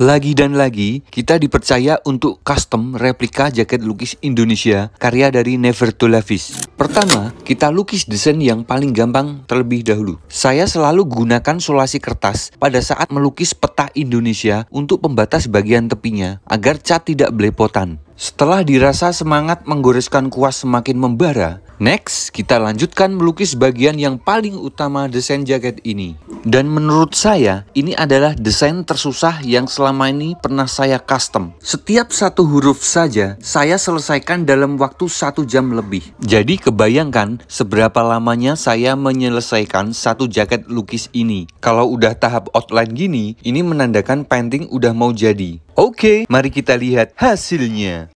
Lagi dan lagi, kita dipercaya untuk custom replika jaket lukis Indonesia karya dari Never to Pertama, kita lukis desain yang paling gampang terlebih dahulu. Saya selalu gunakan solasi kertas pada saat melukis peta Indonesia untuk pembatas bagian tepinya agar cat tidak belepotan. Setelah dirasa semangat menggoreskan kuas semakin membara, Next, kita lanjutkan melukis bagian yang paling utama desain jaket ini. Dan menurut saya, ini adalah desain tersusah yang selama ini pernah saya custom. Setiap satu huruf saja, saya selesaikan dalam waktu satu jam lebih. Jadi kebayangkan seberapa lamanya saya menyelesaikan satu jaket lukis ini. Kalau udah tahap outline gini, ini menandakan painting udah mau jadi. Oke, mari kita lihat hasilnya.